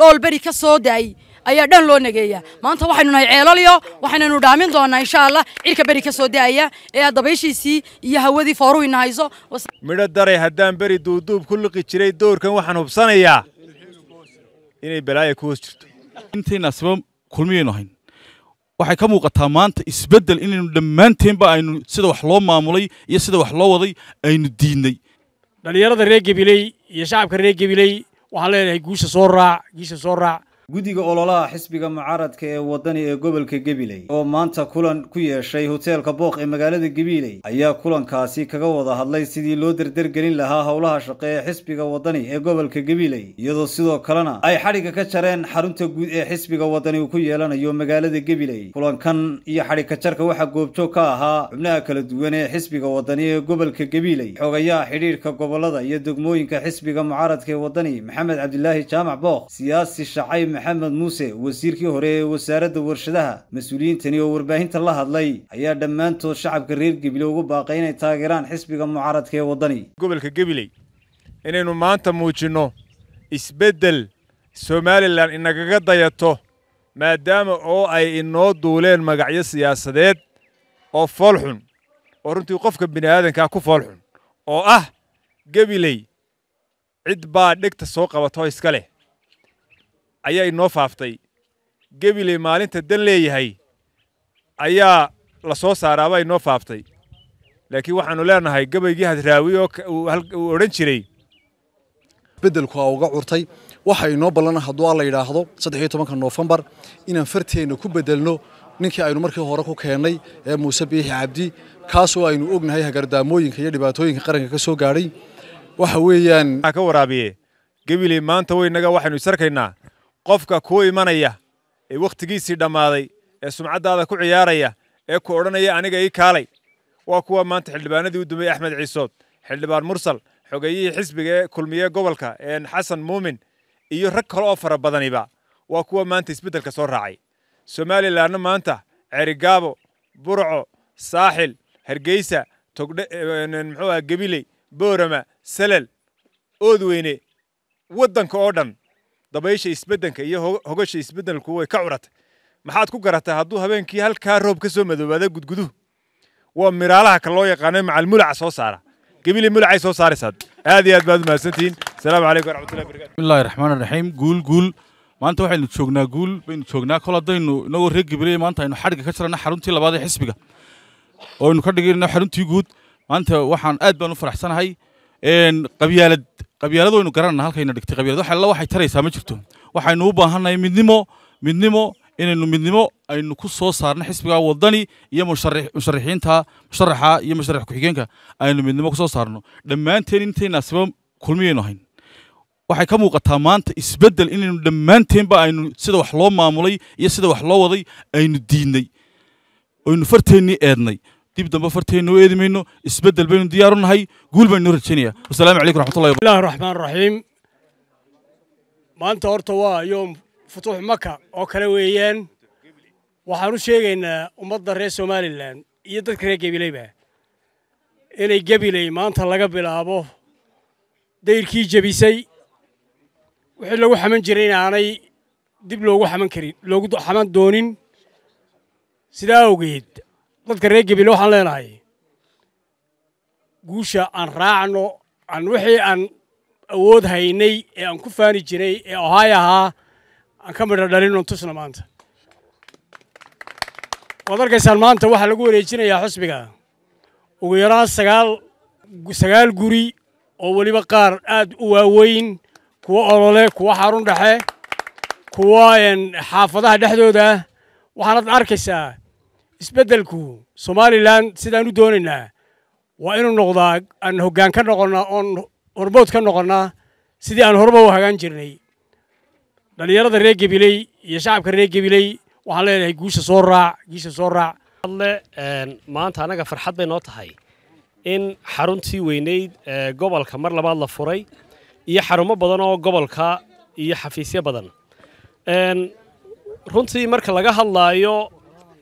dhoolberi ka soo daayey ayaa dhan loo nageeyaa maanta waxaynu nahay ceelalyo waxaynaynu dhaamin doonaa insha allah cirka beri ka soo da'aya ee dabayshiisii iyo hawadii fooruhina hayso midho daray haddaan beri duuduub ku liqi jiray doorkan waxaan hubsanayaa inay balaaya ku hoos jirto intayn asiba kulmiyaynu hayn waxay ka muuqataa maanta isbeddel inaynu dhammaanteenba aynu sida wax loo maamulay iyo sida wax loo waday aynu diidnay dhallinyarada reer gebiley iyo shacabka reer gebiley waxaan leenahay guusha soo raac giisha soo raac guddiga ololaha xisbiga mucaaradka ee wadani ee gobolka gebiley oo maanta kulan ku yeeshay hoteelka bookh ee magaalada gabiley ayaa kulankaasi kaga wada hadlay sidii loo derdergelin lahaa howlaha shaqe ee xisbiga wadani ee gobolka gebiley iyadoo sidoo kalena ay xadhigga ka jareen xarunta guud ee xisbiga wadani uu ku yeelanayo magaalada gebiley kulankan iyo jarka waxaa goobjoog ka ahaa xubnaha kala duwan ee xisbiga wadani ee gobolka gabiley xoogayaha xidhiirka gobollada iyo degmooyinka xisbiga mucaaradka ee wadani maxamed cabdilaahi jaamac bookh siyaasi shacay maxamed muuse wasiirkii hore ee wasaaradda warshadaha mas-uuliyiintani oo warbaahinta la hadlay ayaa dhammaantood shacabka reer gebile ugu baaqay inay taageeraan xisbiga mucaaradka ee waddani gobolka gebiley inaynu maanta muujinno isbeddel somalilan inagaga dayato maadaama oo ay inoo duuleen magacyo siyaasadeed oo foolxun oo runtii qofka biniaadankaa aadankaa ku foolxun oo ah gebiley cid baa dhegta soo qabata iska leh ayaa inoo faaftay gebiley maalinta dan leeyahay ayaa la soo saaraaba ay noo faaftay laakiin waxaanu leenahay gabaygii hadraawi oo odhan jiray beddelku aa uga curtay waxa inoo ballana hadduu alla yidhaahdo saddex iyo tobanka noofembar inaan farteenna ku bedelno ninkii aynu markii hore ku keennay ee muuse biixi cabdi kaasoo aynu ognahay hagardaamooyinka iyo dhibaatooyinka qaranka ka soo gaadhay waxa weeyaan ka waraabiye gebiley maanta weynaga waxaynu isarkaynaa qofka kuu imanaya ee wakhtigiisii dhammaaday ee sumcaddaada ku ciyaaraya ee ku odhanaya aniga ii kaalay waa kuwa maanta xildhibaanadii u dumay axmed ciisood xildhibaan mursal xogeyihii xisbiga ee kulmiye gobolka een xasan muumin iyo rag kale oo fara badaniba waa kuwa maanta isbeddelka soo raacay somalilanna maanta cerigaabo burco saaxil hargeysa togdhe muxuu aha gebiley boorama salal oodweyne waddanka oo dhan dabaysha isbeddenka iyo hogasha isbeddelku way ka curatay maxaad ku garatay hadduu habeenkii halkaa roob ka soo madoobaada gudguduhu waa miraalaha ka loo yaqaano macalmulaca soo saara قبيل ملعي سو سارساد هذه أد بعد ما سنتين السلام عليكم ورحمة الله وبركاته بسم الله الرحمن الرحيم قول قول ما أنت واحد نتشوقنا قول بين تشوقنا كل ده إنه إنه رج قبيل ما أنت إنه حرق كسر أنا حرنتي لبعض حسبك أو إنه كده إنه حرنتي جود ما أنت واحد أد بنو فرحسن هاي إن قبيلة waynu garanana halkayna dhigtay qabyaalad wax alla waxay taraysaa ma jirto waxaynu u baahannahay midnimo midnimo inaynu midnimo aynu ku soo saarno xisbiga wadani iyo musharixiinta musharaxa iyo musharax ku-xigeenka aynu midnimo ku soo saarno dhammaanteen intayna siba kulmiyaynu ahayn waxay ka muuqataa maanta isbeddel inaynu dhammaanteenba aynu sida wax loo maamulay iyo sida wax loo waday aynu diidnay aynu farteennii eednay dib dambe farteennu u eedi mayno isbeddel baynu diyaaru nahay guul baynunoo rajaynaya wasalaamu calaykum raxmatullahi bismillahi raxmaan raxiim maanta horta waa yoom futuux maka oo kale weeyaan waxaan u sheegaynaa ummadda reer somalilan iyo dadka reer gebileyba inay gebiley maanta laga bilaabo dayrkii jebisay wixii lagu xaman jiray inaanay dib loogu xaman karin loogu xaman doonin sidaa awgeed dadka reer gebile waxaan leenahay guusha aan raacno aan wixii aan awood haynay ee aan ku faani jiray ee ohaay ahaa aan ka midha dhalino tusna maanta waad arkaysaan maanta waxaa lagu wareejinayaa xusbiga ugu yaraan sagaal sagaal guri oo weliba qaar aad u waaweyn kuwa olole kuwa xarun dhexe kuwa xaafadaha dhexdooda ah waxaanaad arkaysaa isbeddelku somalilan sidaan u doonaynaa waa inuu noqdaa aan hoggaan ka noqonnaa oon hormood ka noqonnaa sidii aan horeba u hagaan jirnay dhallinyarada reer gebiley iyo shacabka reer gebiley waxaan leenahay guusha soo raac guusha soo raac adle eh, maanta annaga farxad bay noo tahay in xaruntii weyneyd ee eh, gobolka mar labaad la furay iyo xarumo badan oo gobolka iyo xafiisyo badan eh, runtii marka laga hadlaayo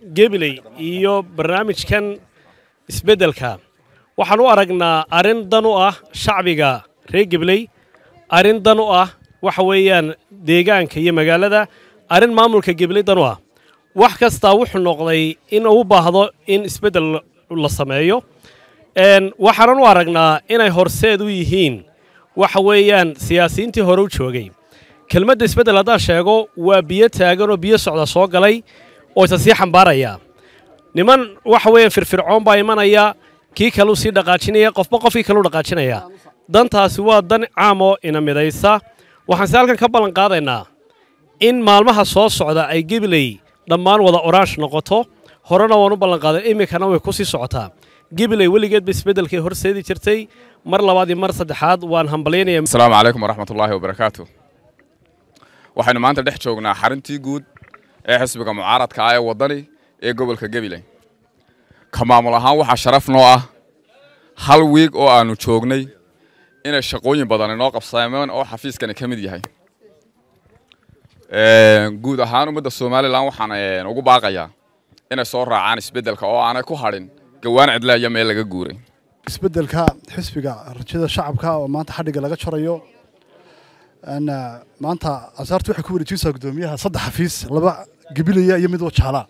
gebiley iyo barnaamijkan isbeddelka waxaan u aragnaa arrin dan u ah shacbiga reer gebiley arrin dan u ah waxa weeyaan deegaanka iyo magaalada arrin maamulka gebiley dan u ah wax kastaa wuxuu noqday in u baahdo in isbeddel la sameeyo waxaanan u aragnaa inay horseed u yihiin waxa weeyaan siyaasiyiintii hore u joogay kelmadda isbeddel haddaan sheego waa biyo taagan oo biyo socda soo galay oo isa sii xambaaraya niman waxa weeyaan firfircoon baa imanaya kii kalu sii dhaqaajinaya qofba qofkii kalu dhaqaajinaya dantaasi waa dan caam oo ina midaysa waxaan halkan ka ballan qaadaynaa in maalmaha soo socda ay gibiley dhammaan wada orange noqoto horena waan u ballanqaaday iminkana way ku sii socotaa gibiley weligeedba isbeddelkay horseedi jirtay mar labaad iyo mar saddexaad waan hambalyaynaya asalaamu calaykum waraxmatullaahi wabarakaatu waxaynu maanta dhex joognaa xarintii guud ee xisbiga mucaaradka ah ee waddani ee gobolka gabiley ka maamul ahaan waxaa sharaf noo ah hal wiig oo aannu joognay inay shaqooyin badan inoo qabsaameen oo xafiiskani ka mid yahay guud ahaan ummadda somalilan waxaan ugu baaqayaa inay soo raacaan isbeddelka oo aanay ku hadhin gawaan cidla meel laga guuray isbeddelka xisbiga rajada shacabka oo maanta xadhigga laga jarayo maanta asaarta waxay ku wareejinaysaa guddoomiyaha saddex xafiis laba gabilaya iyo mid wajaalaa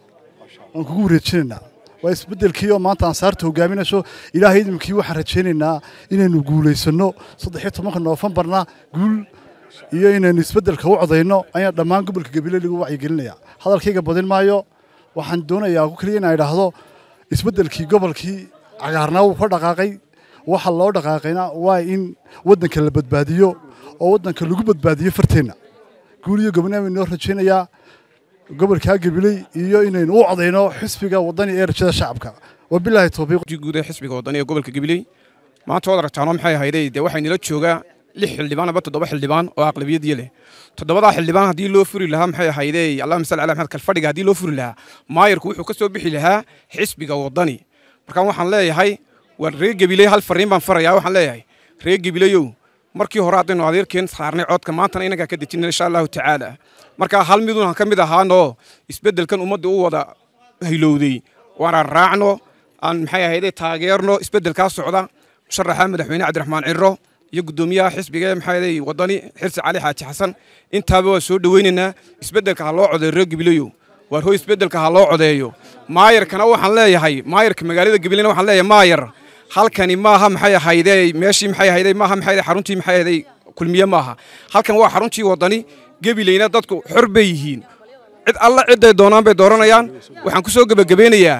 waan kugu wareejinaynaa waa isbedelkii oo maanta ansaarta hogaaminayso ilaahay idimkii waxaan rajaynaynaa inaynu guulaysanno saddexiyo tobanka noofembarna guul iyo inaynu isbedelka u codayno ayaan dhammaan gobolka gabile lagu wacyigelinayaa hadalkayga badin maayo waxaan doonayaa keliya inaan idhaahdo isbedelkii gobolkii cagaarnaa wuu ka dhaqaaqay waxa loo dhaqaaqayna waa in waddanka la badbaadiyo oo waddanka lagu badbaadiyo farteenna guul iyo gobnaami noo rajaynayaa gobolka gabiley iyo inaynu u codayno xisbiga wadani ee rajada shacabka wabilaahi towfiiqguud ee xisbiga wadani ee gobolka gabiley maanta waad aragtaano maxay ahayday dee waxaa nila joogaa lix xildhibaan aba toddoba xildhibaan oo aqlabiyadiya leh toddobadaa xildhibaan haddii loo furi lahaa maxay ahaydey allahuma salli ala maxmed kalfadhiga haddii loo furi lahaa maayarku wuxuu ka soo bixi lahaa xisbiga wadani markaan waxaan leeyahay waa reer gabiley hal fariin baan farayaa waxaan leeyahay reer gabileyow markii hore adaynu adeerkeen saarnay codka maantana inagaa ka dejina insha allahu tacaala marka hal miduna ka mid ahaanoo isbedelkan ummadda u wada haylowday waana raacno aan maxay ahayde taageerno isbedelkaa socda musharaxa madaxweyne cabdiraxmaan ciro iyo guddoomiyaha xisbiga maxay wadani xirsi cali xaaji xasan intaaba waan soo dhoweynaynaa isbedelka ha loo codeeyo reer gabileyo waar hoy isbedelka ha loo codeeyo maayarkana waxaan leeyahay maayarka magaalada gabilena waxaan leeyahay maayar halkani maaha maxay ahaydee meeshii maxay ahayde maaha maxay ahaydee xaruntii maxay ahaydee kulmiye maaha halkan waa xaruntii waddani gebilayna dadku xor bay yihiin cid alla cidday doonaan bay dooranayaan waxaan ku soo gebagabeynayaa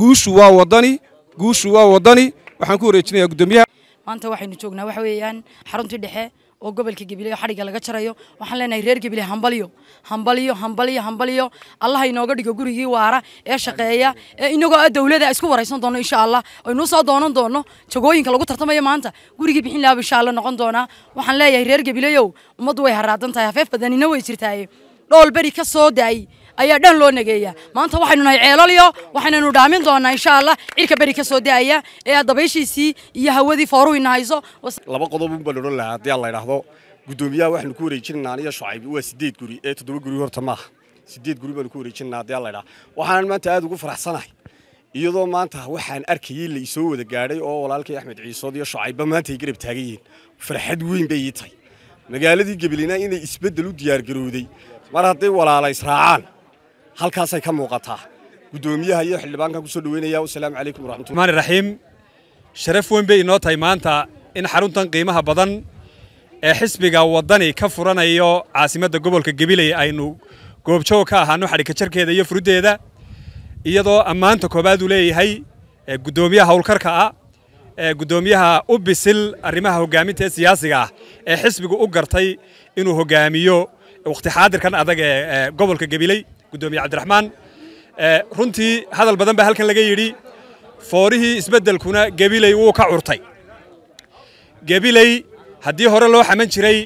guushu waa waddani guushu waa waddani waxaan ku wareejinayaa guddoomiyaha maanta waxaynu joognaa waxa weeyaan xaruntii dhexe oo gobolka gabiley xadhigga laga jarayo waxaan leenahay reer gabiley hambalyo hambalyo hambalyo hambalyo allaha inooga dhigo gurigii waara ee shaqeeya ee inagoo a dawlada isku wareysan doono insha allah aynuu soo doonan doono jagooyinka lagu tartamayo maanta gurigii bixin lahaba insha allah noqon doonaa waxaan leeyahay reer gabileyow ummaddu way haraadan tahay hafeef badanina way jirtaaye dhool beri ka soo daay ayaa dhan loo nageeya maanta waxaynu nahay ceelalyo waxaynaynu dhaamin doonaa insha allah cirka beri ka soo da'aya ee dabayshiisii iyo hawadii fooruhina hayso laba qodobun baan odhan lahaa haddii aan la guddoomiyaha waxaanu ku wareejinaynaa aniyo shacaybi waa sideed guri ee toddoba guri horta maaha sideed guri baanu ku wareejinaynaa haddii aan la waxaanan maanta aad ugu faraxsanahay iyadoo maanta waxaan arkayey la isoo wada gaadhay oo walaalkay axmed ciisood iyo shacayba maanta ay garab taagan yihiin farxad weyn bay ii tahay magaaladii gabalina inay isbeddel u diyaargarowday mar hadday walaala israacaan halkaasay ka muuqataa guddoomiyaha iyo xildhibaanka kusoo dhaweynaya wasalaamu calaykum waraxmatullahi raxiim sharaf weyn bay inoo tahay maanta in xaruntan qiimaha badan ee xisbiga wadani ka furanayo caasimadda gobolka gebiley aynu goobjoog ka ahaano xadhikajarkeeda iyo furuddeeda iyadoo ammaanta koobaad uu leeyahay guddoomiyaha howlkarka ah guddoomiyaha u bisil arrimaha hogaaminta ee siyaasiga ah ee xisbigu u gartay inuu hogaamiyo wakhti xaadirkan adag ee gobolka gebiley gudoomiye cabdiraxmaan eh, runtii hadal badan baa halkan laga yidhi foorihii isbeddelkuna gebiley wuu ka curtay gebiley haddii hore loo xaman jiray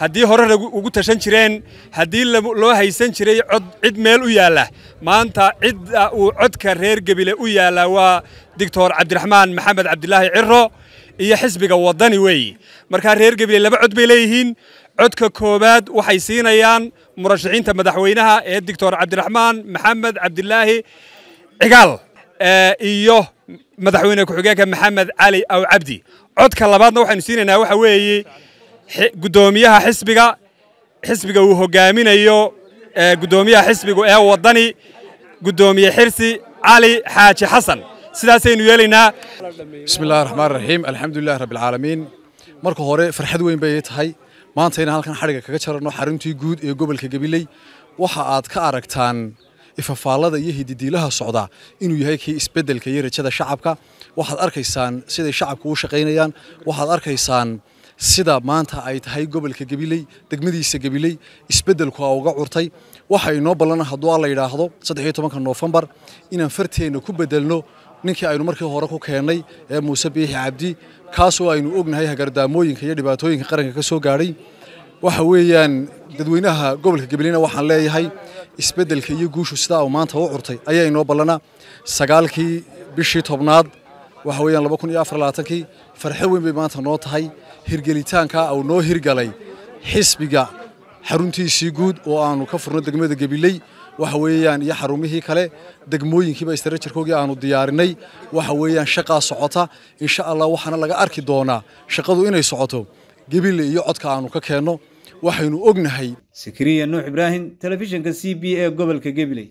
haddii hore ugu tashan jireen haddii loo haysan jiray cod cid meel u yaalla maanta cidda uu codka reer gebile u yaalla waa doctor cabdiraxmaan maxamed cabdilaahi ciro iyo xisbiga waddani weeye markaa reer gebile laba cod bay leeyihiin codka koowaad waxay siinayaan murashaxiinta madaxweynaha ee doctor cabdiraxmaan maxamed cabdilaahi cigaal eh, iyo madaxweyne ku-xigeenka maxamed cali aw cabdi codka labaadna waxaynu siinaynaa waxa weeye guddoomiyaha xisbiga xisbiga uu hogaaminayo eh, guddoomiyaha xisbigu ee wadani guddoomiye xirsi cali xaaji xasan sidaasaynu yeelaynaa bismi illahi raxmaan raxiim alxamdulilahi rabbi alcaalamiin marka hore farxad weyn bay tahay maantayna halkan xadhiga kaga jaranno xaruntii guud ee gobolka gabiley waxa aad ka aragtaan ifafaallada iyo hididiilaha socda inuu yahay kii isbeddelka iyo rajada shacabka waxaad arkaysaan siday shacabku u shaqaynayaan waxaad arkaysaan sida maanta ay tahay gobolka gabiley degmadiisa gabiley isbeddelku a uga curtay waxa inoo ballan hadduu a la yidhaahdo saddex iyo tobanka noofembar inaan farteenna ku beddelno ninkii aynu markii hore ku keenay ee muuse biixi cabdi kaasoo aynu ognahay hagardaamooyinka iyo dhibaatooyinka qaranka ka soo gaadhay waxa weeyaan dadweynaha gobolka gabilina waxaan leeyahay isbeddelka iyo guushu sidaa uu maanta u curtay ayaa inoo ballana sagaalkii bishii tobnaad waxa weeyaan laba kun iyo afar labaatankii farxo weyn bay maanta noo tahay hirgelitaanka uu noo hirgalay xisbiga xaruntiisii guud oo aanu ka furno degmada gebiley waxa weeyaan iyo xarumihii kale degmooyinkiiba istarajarkoogii aanu diyaarinay waxa weeyaan shaqaa socota insha allah waxaana laga arki doonaa shaqadu inay socoto gebile iyo codka aanu ka keenno waxaynu ognahay sakariya nuux ibraahim telefishinka c b e gobolka gebile